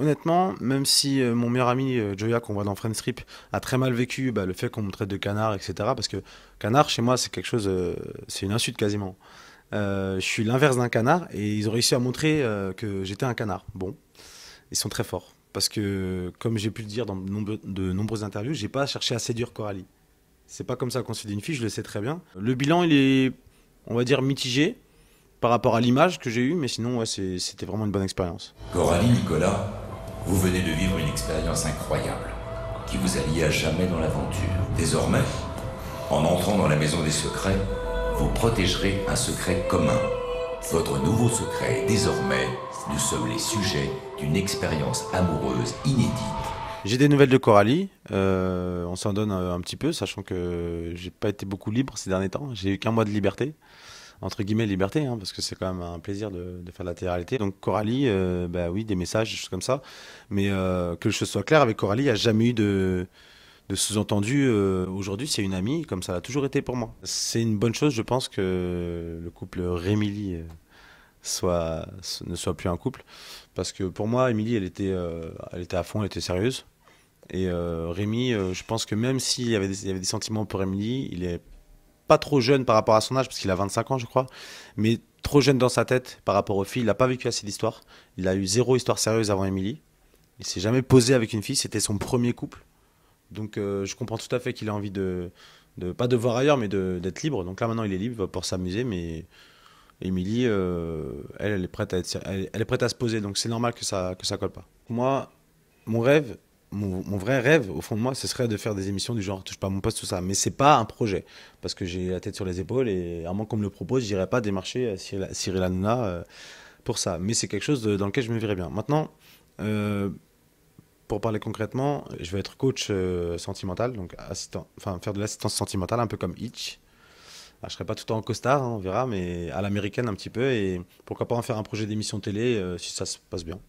honnêtement, même si euh, mon meilleur ami euh, Joya, qu'on voit dans Friends Trip, a très mal vécu bah, le fait qu'on me traite de canard, etc. Parce que canard, chez moi, c'est quelque chose, euh, c'est une insulte quasiment. je suis l'inverse d'un canard et ils ont réussi à montrer que j'étais un canard. Bon, ils sont très forts. Parce que, comme j'ai pu le dire dans de, nombreuses interviews, j'ai pas cherché à séduire Coralie. C'est pas comme ça qu'on se fait une fille, je le sais très bien. Le bilan, il est, on va dire, mitigé par rapport à l'image que j'ai eue, mais sinon, c'était vraiment une bonne expérience. Coralie, Nicolas, vous venez de vivre une expérience incroyable qui vous allie à jamais dans l'aventure. Désormais, en entrant dans la maison des secrets, vous protégerez un secret commun. Votre nouveau secret, désormais, nous sommes les sujets d'une expérience amoureuse inédite. J'ai des nouvelles de Coralie, euh, on s'en donne euh, un, petit peu, sachant que j'ai pas été beaucoup libre ces derniers temps, j'ai eu qu'un mois de liberté entre guillemets liberté, hein, parce que c'est quand même un plaisir de, faire de la télé Donc Coralie, euh, bah oui, des messages, des choses comme ça. Mais euh, que je sois clair, avec Coralie, il n'y a jamais eu de, sous-entendu. Euh, aujourd'hui, c'est une amie, comme ça a toujours été pour moi. C'est une bonne chose, je pense, que le couple rémy soit, ne soit plus un couple, parce que pour moi, Émilie, elle était, elle était à fond, elle était sérieuse. Et Rémy, je pense que même s'il y, avait des, sentiments pour Émilie, il est pas trop jeune par rapport à son âge, parce qu'il a 25 ans, je crois, mais trop jeune dans sa tête par rapport aux filles. Il n'a pas vécu assez d'histoires. Il a eu zéro histoire sérieuse avant Émilie. Il s'est jamais posé avec une fille. C'était son premier couple. Donc euh, je comprends tout à fait qu'il a envie de, de, pas devoir ailleurs, mais d'être libre. Donc là maintenant il est libre pour s'amuser, mais Émilie, euh, elle, elle est prête à est prête à se poser. Donc c'est normal que ça que ça colle pas. Moi, mon rêve, mon, vrai rêve, au fond de moi, ce serait de faire des émissions du genre Touche pas mon poste, tout ça. Mais c'est pas un projet, parce que j'ai la tête sur les épaules et à moins qu'on me le propose, j'irai pas démarcher à euh, Cyril Hanouna euh, pour ça. Mais c'est quelque chose dans lequel je me verrais bien. Maintenant, euh, pour parler concrètement, je vais être coach sentimental, donc faire de l'assistance sentimentale, un peu comme Hitch. Ah, je je serai pas tout le temps en costard, hein, on verra, mais à l'américaine un petit peu. Et pourquoi pas en faire un projet d'émission télé si ça se passe bien.